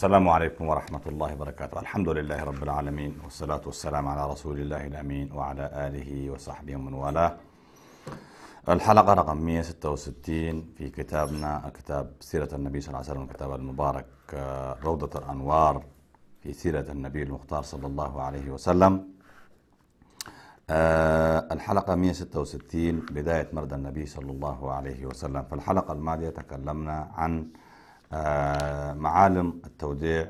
السلام عليكم ورحمة الله وبركاته الحمد لله رب العالمين والصلاة والسلام على رسول الله الأمين وعلى آله وصحبه ومن والاه الحلقة رقم 166 في كتابنا كتاب سيرة النبي صلى الله عليه وسلم الكتاب المبارك آه، روضة الأنوار في سيرة النبي المختار صلى الله عليه وسلم آه، الحلقة 166 بداية مرضى النبي صلى الله عليه وسلم في الحلقة الماضية تكلمنا عن آه، معالم التوديع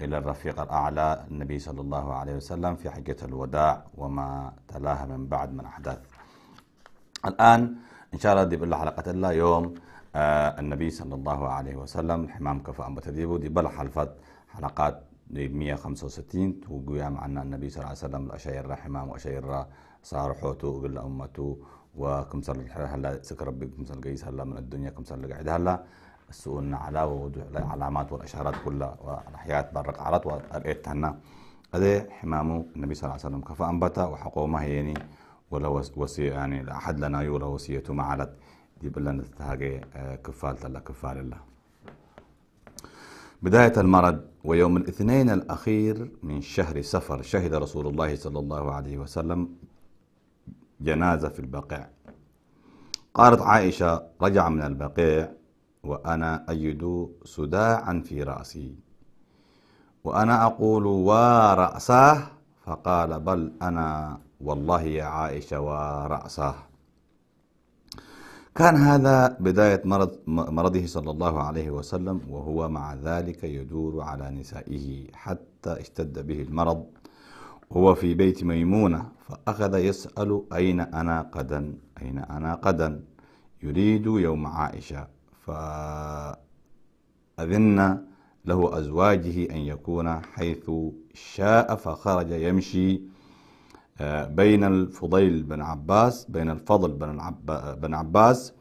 إلى الرفيق الأعلى النبي صلى الله عليه وسلم في حجة الوداع وما تلاها من بعد من أحداث الآن إن شاء الله دي بالله حلقة الله يوم آه، النبي صلى الله عليه وسلم الحمام كفاء أم بتديبو دي بلا حلفت حلقات دي 165 توقيا معنا النبي صلى الله عليه وسلم الأشير حمام وأشير صار حوتو وقل أمته وكم صار هلا سكر ربي كم صار قيس هلا من الدنيا كم صار قاعد هلا السؤون على ووضوح العلامات والاشارات كلها والاحياء بالرقعات والارئت هنا هذا حمامه النبي صلى الله عليه وسلم كفى انبتا وحقومه يعني ولا وصي يعني احد لنا يولا وصيته ما علت دي لنا تهاجي آه، كفالة الله كفال الله بداية المرض ويوم الاثنين الأخير من شهر سفر شهد رسول الله صلى الله عليه وسلم جنازة في البقيع قالت عائشة رجع من البقيع وأنا أجد صداعا في رأسي وأنا أقول ورأسه فقال بل أنا والله يا عائشة ورأسه كان هذا بداية مرض مرضه صلى الله عليه وسلم وهو مع ذلك يدور على نسائه حتى اشتد به المرض هو في بيت ميمونة فأخذ يسأل أين أنا قدا أين أنا قدا يريد يوم عائشة فأذن له أزواجه أن يكون حيث شاء فخرج يمشي آه، بين الفضيل بن عباس بين الفضل بن عباس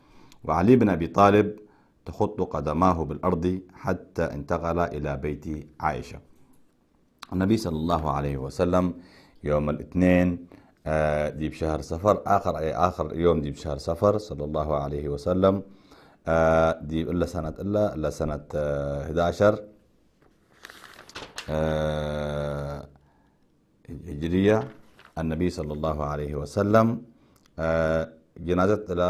وعلي بن أبي طالب تخط قدماه بالأرض حتى انتقل إلى بيت عائشة النبي صلى الله عليه وسلم يوم الاثنين آه، دي بشهر سفر آخر آخر يوم دي بشهر سفر صلى الله عليه وسلم آه، دي الا سنه الا الا سنه 11 آه، آه، هجريه النبي صلى الله عليه وسلم جنازه الى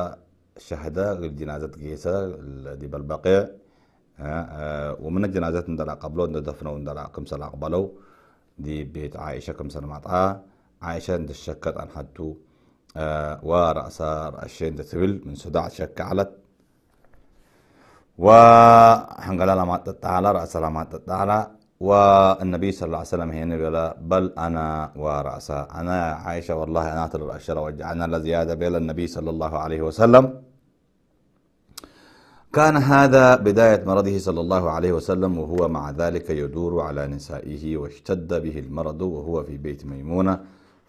الشهداء جنازه قيسة دي بالبقيع ومن الجنازة ندلا قبلو ندفنو ندلا كم سنة قبلو دي بيت عائشة كم سنة مطعة عائشة ندشكت عن حدو ورأسها رأشين تبل من سدع شك علت وحنقلا لما تتعالى رأس لما تتعالى والنبي صلى الله عليه وسلم هنا قال بل أنا ورأس أنا عائشة والله أنا ترى الشر وجعنا لزيادة بين النبي صلى الله عليه وسلم كان هذا بداية مرضه صلى الله عليه وسلم وهو مع ذلك يدور على نسائه واشتد به المرض وهو في بيت ميمونة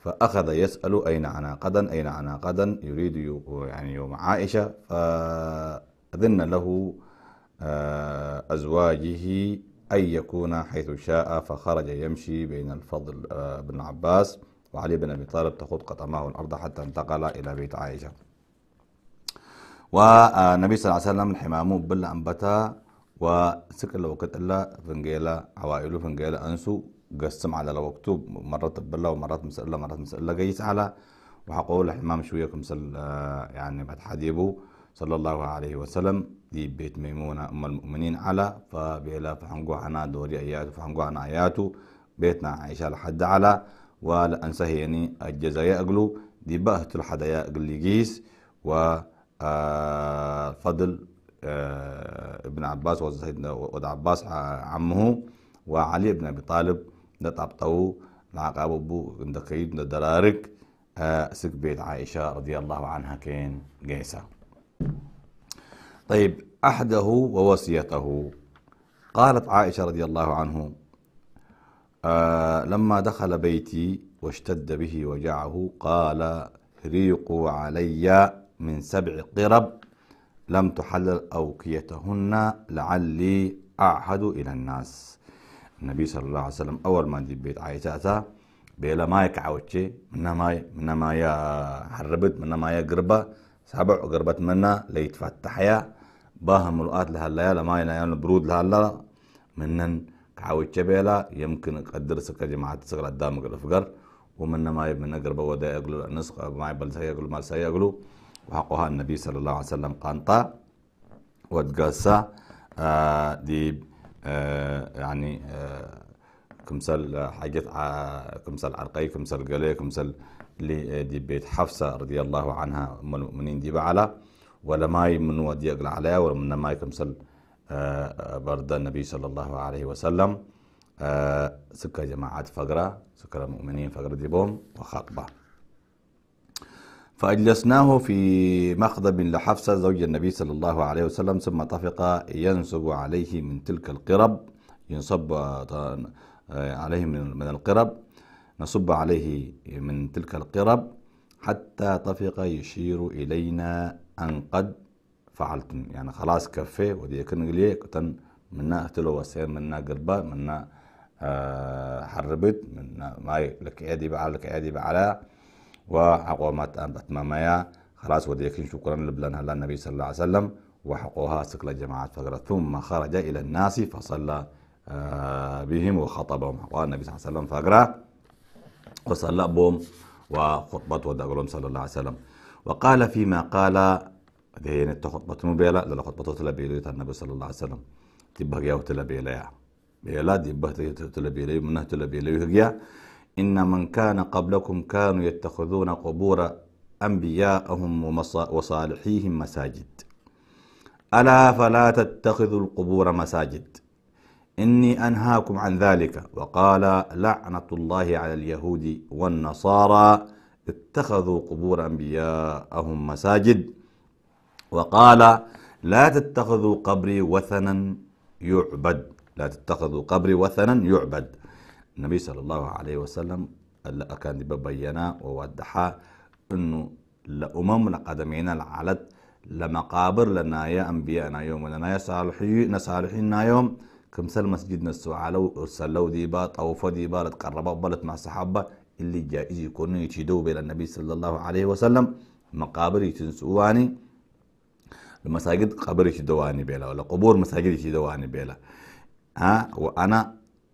فأخذ يسأل أين عناقدا أين عناقدا يريد يعني يوم عائشة فأذن له أزواجه أن يكون حيث شاء فخرج يمشي بين الفضل آه، بن عباس وعلي بن أبي طالب تخوض قطماه الأرض حتى انتقل إلى بيت عائشة والنبي صلى الله عليه وسلم الحمام بل أنبتا وسكر الوقت إلا فنجيلا عوائله فنجيلا أنسو قسم على الوقتوب مرات بلا ومرات مسألة مرات مسألة جيس على وحقول الحمام شوية كمسل آه، يعني بعد حديبه صلى الله عليه وسلم دي بيت ميمونة أم المؤمنين على فبيلا فحنقو عنا دوري أياتو فحنقو عنا أياتو بيتنا عائشة لحد على ولا أنسى يعني الجزايا أقلو دي باهت الحدايا أقليجيس و آه، فضل آه، ابن عباس وسيدنا ود عباس عمه وعلي بن أبي طالب نتعبطو العقاب أبو عند قيد آه، سك بيت عائشة رضي الله عنها كان جيسة طيب عهده ووصيته قالت عائشة رضي الله عنه آه لما دخل بيتي واشتد به وجعه قال ريقوا علي من سبع قرب لم تحلل أوكيتهن لعلي أعهد إلى الناس النبي صلى الله عليه وسلم أول ما جيب بيت عائشة أتا بيلا مايك كعوتشي منا ماي منا ماي حربت منا ماي قربة سبع وقربت منا ليتفتحيا باها ملؤات لها الليالة ما ينايان البرود لها الليالة منن كعاوي بيلا يمكن قدر سكا جماعة سكر قدام قل فقر ومن ما يبن قرب ودا يقلوا النسق ما يبل سيا يقلوا ما سيا يقلوا وحقها النبي صلى الله عليه وسلم قانطا ودقاسا آه دي آه يعني آه كمسل حاجات آه، كمسل عرقي كمسل قلي كمسل لدي بيت حفصة رضي الله عنها أم المؤمنين دي بعلا ولا ماي من وديق عليها ولا من ماي كمسل آه، آه، برد النبي صلى الله عليه وسلم آه، سكة جماعات فقرة سكر المؤمنين فقرة بوم وخطبة فأجلسناه في مخضب لحفصة زوج النبي صلى الله عليه وسلم ثم طفق ينسب عليه من تلك القرب ينصب عليه من القرب نصب عليه من تلك القرب حتى طفق يشير إلينا أن قد فعلتم يعني خلاص كفي ودي يكن لي منا اهتلو وسير منا قربة منا آه حربت منا ماي لك عادي بعلا لك عادي بعلا وعقومات أتمامية خلاص ودي يكن شكرا لبلان هلا النبي صلى الله عليه وسلم وحقوها سكل جماعة فقرة ثم خرج إلى الناس فصلى آه بهم وخطبهم وقال النبي صلى الله عليه وسلم فقرة وصلى بهم وخطبة وداع صلى الله عليه وسلم وقال فيما قال ذهين خطبة بيلا للا خطبة تلبيلة النبي صلى الله عليه وسلم تبه جاو تلبيلة بيلا تبه تلبيلة منه تلبيلة هجيا إن من كان قبلكم كانوا يتخذون قبور أنبياءهم وصالحيهم مساجد ألا فلا تتخذوا القبور مساجد إني أنهاكم عن ذلك وقال لعنة الله على اليهود والنصارى اتخذوا قبور أنبياءهم مساجد وقال لا تتخذوا قبري وثنا يعبد لا تتخذوا قبري وثنا يعبد النبي صلى الله عليه وسلم قال كان ببينا وودحا أنه لأمم لقدمينا العلت لمقابر لنا يا أنبيائنا يوم لنا يا صالحين صالحين يوم كمثال مسجدنا السوعة لو صلوا دي بات أو فدي بارت قربوا بلت مع صحابة اللي جائز يكونوا يتشدوا بين النبي صلى الله عليه وسلم مقابر يتنسواني المساجد قبر يتدواني بيلا ولا قبور مساجد يتدواني بيلا ها آه، وأنا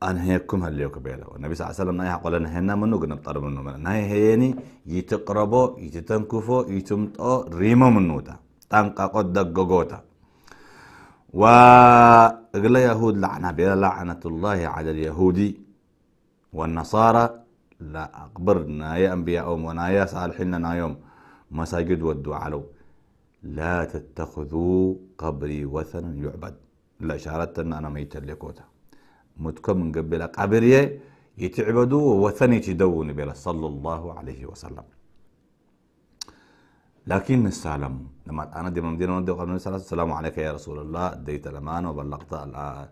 أنهيكم هاليوك بيلا والنبي صلى الله عليه وسلم نهي قال نهينا منه قلنا بطلب منو منه هي هيني يتقربوا يتتنكفوا يتمطوا ريمو منو تا تنقاقوا دققوا تا وغلا يهود لعنة بلا لعنة الله على اليهودي والنصارى لا أقبرنا يا أنبياءهم ونايا صالحنا يوم مساجد والدعاء له لا تتخذوا قبري وثنا يعبد لا شارت أن أنا ميت لكوتا متكم من قبل قبري يتعبدوا وثني تدون بلا صلى الله عليه وسلم لكن السلام لما أنا دي من مدينة ودي وقال السلام عليك يا رسول الله أديت الأمانة وبلغت آه،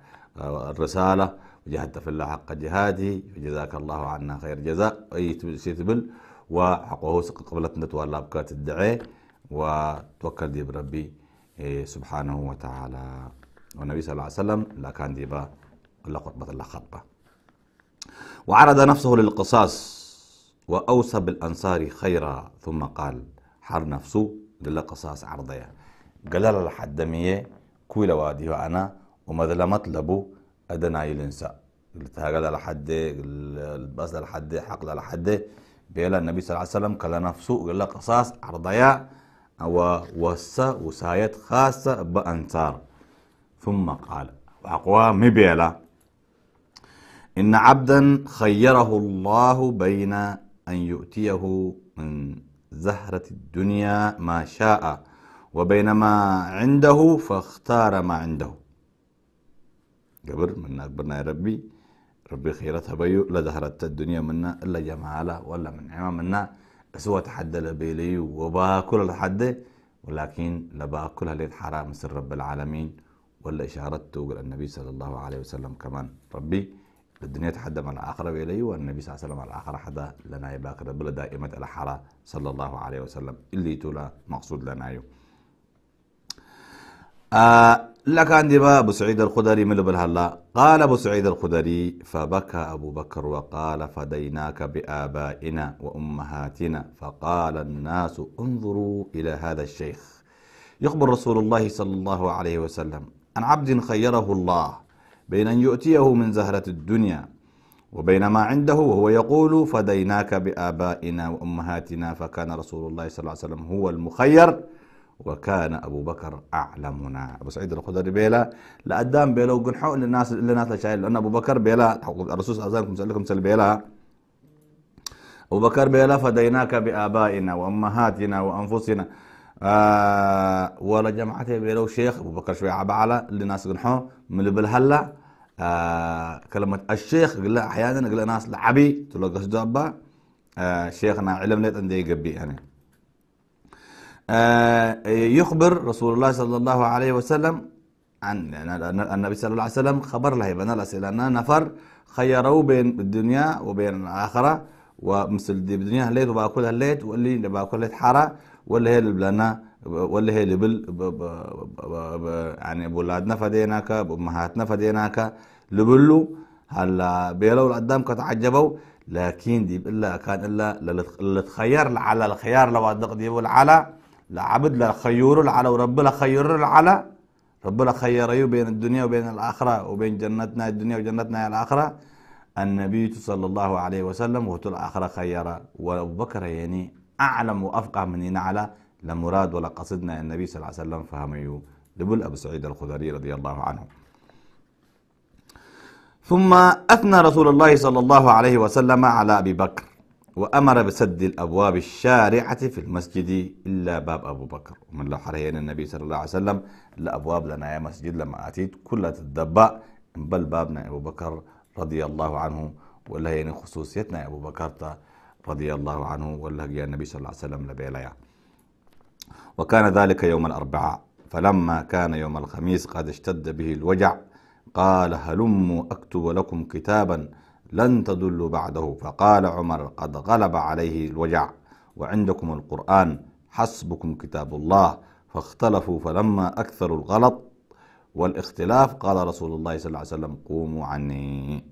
الرسالة وجاهدت في الله حق جهادي وجزاك الله عنا خير جزاء أي تبل وحقه قبلت نت ولا بكات الدعي وتوكل دي بربي إيه، سبحانه وتعالى والنبي صلى الله عليه وسلم لا كان ديبا ولا خطبة الا خطبة وعرض نفسه للقصاص وأوصى بالأنصار خيرا ثم قال حر نفسه دل قصاص عرضية قال لا الحدمية كويلة وادي أنا دل مطلبه أدنا يلنسى قلت قلال الحد بس الحد حق الحد بيلا النبي صلى الله عليه وسلم قال نفسه قال قصاص عرضية ووسى وسايت خاصة بأنصار ثم قال وأقوى مبيلا إن عبدا خيره الله بين أن يؤتيه من زهرة الدنيا ما شاء وبين ما عنده فاختار ما عنده قبر منا قبرنا يا ربي ربي خيرتها بيو لا زهرت الدنيا منا إلا جمالها ولا من عما منا سوى حد لبيلي وباكل الحد ولكن لباكلها ليت حرام سر رب العالمين ولا إشارته النبي صلى الله عليه وسلم كمان ربي الدنيا تحدى من الآخرة إليه والنبي صلى الله عليه وسلم الآخر حدا لنا يباكر بلا دائمة الحرى صلى الله عليه وسلم اللي تولى مقصود لنا يو آه لك عندي با أبو سعيد الخدري من بالهلا قال أبو سعيد الخدري فبكى أبو بكر وقال فديناك بآبائنا وأمهاتنا فقال الناس انظروا إلى هذا الشيخ يخبر رسول الله صلى الله عليه وسلم عن عبد خيره الله بين أن يؤتيه من زهرة الدنيا وبين ما عنده وهو يقول فديناك بآبائنا وأمهاتنا فكان رسول الله صلى الله عليه وسلم هو المخير وكان أبو بكر أعلمنا أبو سعيد الخدري بيلا لا أدام بيلا وقل حق للناس للناس لشايل لأن أبو بكر بيلا الرسول صلى الله عليه وسلم سأل بيلا أبو بكر بيلا فديناك بآبائنا وأمهاتنا وأنفسنا آه، ولا جماعات بيلو شيخ ابو بكر شوي على اللي ناس قنحو من بالهلا آه، كلمة الشيخ قلا أحيانا قلا ناس لعبي تلقى دابا أبا آه، شيخنا علم ليت عندي يقبي يعني يخبر رسول الله صلى الله عليه وسلم عن النبي صلى الله عليه وسلم خبر له بنا الأسئلة أن نفر خيروا بين الدنيا وبين الآخرة ومثل دي بدنيا وباكلها الليل واللي باكلها هليت حارة ولا هي اللي ولا هي اللي بل يعني بولادنا فديناك بأمهاتنا فديناك لبلو هلا بيلو القدام كتعجبوا لكن دي إلا كان إلا للتخير على الخيار لو أدق دي على لعبد لخيور العلى ورب لخير العلى رب لخير بين الدنيا وبين الآخرة وبين جنتنا الدنيا وجنتنا الآخرة النبي صلى الله عليه وسلم وتل الآخرة خيرا وأبو بكر يعني أعلم وأفقه مننا على لمراد ولا قصدنا النبي صلى الله عليه وسلم فهمه لبل أبو سعيد الخدري رضي الله عنه ثم أثنى رسول الله صلى الله عليه وسلم على أبي بكر وأمر بسد الأبواب الشارعة في المسجد إلا باب أبو بكر ومن لو حريان النبي صلى الله عليه وسلم الابواب لنا يا مسجد لما أتيت كل تتدبأ بل بابنا أبو بكر رضي الله عنه ولا يعني خصوصيتنا أبو بكر رضي الله عنه وقال النبي صلى الله عليه وسلم لبيلا يعني وكان ذلك يوم الأربعاء فلما كان يوم الخميس قد اشتد به الوجع قال هلموا أكتب لكم كتابا لن تدلوا بعده فقال عمر قد غلب عليه الوجع وعندكم القرآن حسبكم كتاب الله فاختلفوا فلما أكثروا الغلط والاختلاف قال رسول الله صلى الله عليه وسلم قوموا عني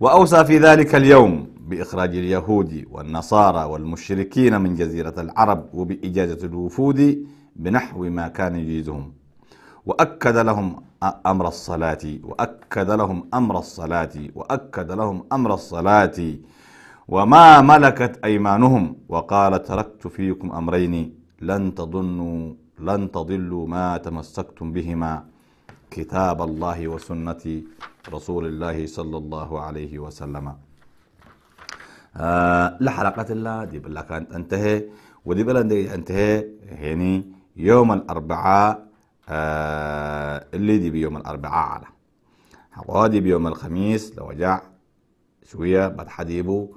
وأوصى في ذلك اليوم بإخراج اليهود والنصارى والمشركين من جزيرة العرب وبإجازة الوفود بنحو ما كان يجيزهم وأكد لهم أمر الصلاة وأكد لهم أمر الصلاة وأكد لهم أمر الصلاة وما ملكت أيمانهم وقال تركت فيكم أمرين لن تظنوا لن تضلوا ما تمسكتم بهما كتاب الله وسنة رسول الله صلى الله عليه وسلم آه، لا لحلقة الله دي بلا كانت انتهي ودي بلا دي انتهي هني يوم الأربعاء آه، اللي دي بيوم الأربعاء على حوادي بيوم الخميس لو جاع شوية بتحديبه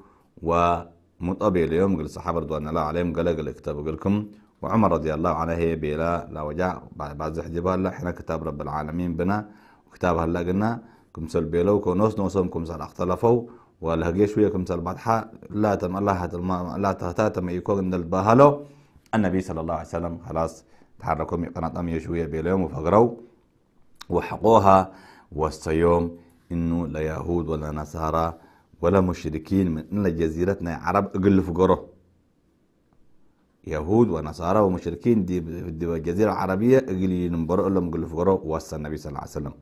ومطبي اليوم قل الصحابة رضوان الله عليهم قال الكتاب قل لكم وعمر رضي الله عنه هي بلا لو جاع بعد زحج لا احنا كتاب رب العالمين بنا وكتاب هلا قلنا كم سلبيلو كونوس نوسهم كم سل اختلفوا والهجي شوية كم سال باتحة لا تم الله هذا الم لا تهتم يكون من البهلو النبي صلى الله عليه وسلم خلاص تحركوا من قناة أمية شوية بيليوم وفقروا وحقوها واستيوم إنه لا يهود ولا نصارى ولا مشركين من إلا جزيرتنا عرب أقل فجروا يهود ونصارى ومشركين دي, دي الجزيرة العربية أقل ينبرق لهم أقل فجروا وصى النبي صلى الله عليه وسلم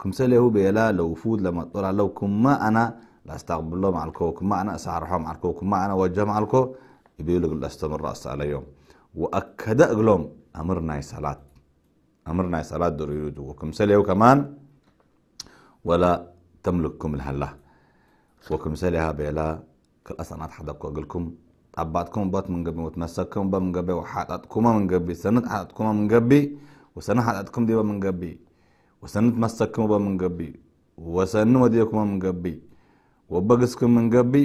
كم سأله بيلا لو فود لما طلع لو كم ما أنا لاستقبله له مع الكوكب معنا أسعرحه مع الكوكب معنا وجه مع الكو يبيلو قل أستمر رأس يوم وأكد أقلهم أمرنا صلاة أمرنا صلاة دريود وكم سليو كمان ولا تملككم الهلا وكم سليها بيلا كل أصنات حدكم أقلكم أبعدكم بات من قبي وتمسككم بات من قبي وحاتاتكم من قبي سنة حاتاتكم من قبي وسنة حاتاتكم دي من قبي وسنت مسككم من قبي وسنة وديكم من قبي وبقصكم من قبي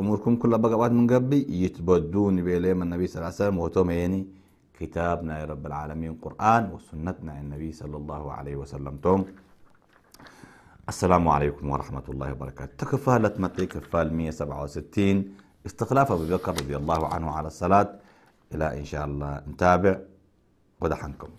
أموركم كلها بعد من قبي يتبدون بإليه من النبي صلى الله عليه وسلم وتوم يعني كتابنا يا رب العالمين قرآن وسنتنا النبي صلى الله عليه وسلم توم السلام عليكم ورحمة الله وبركاته تكفالة متي كفال 167 استخلاف أبو بكر رضي الله عنه على الصلاة إلى إن شاء الله نتابع ودحنكم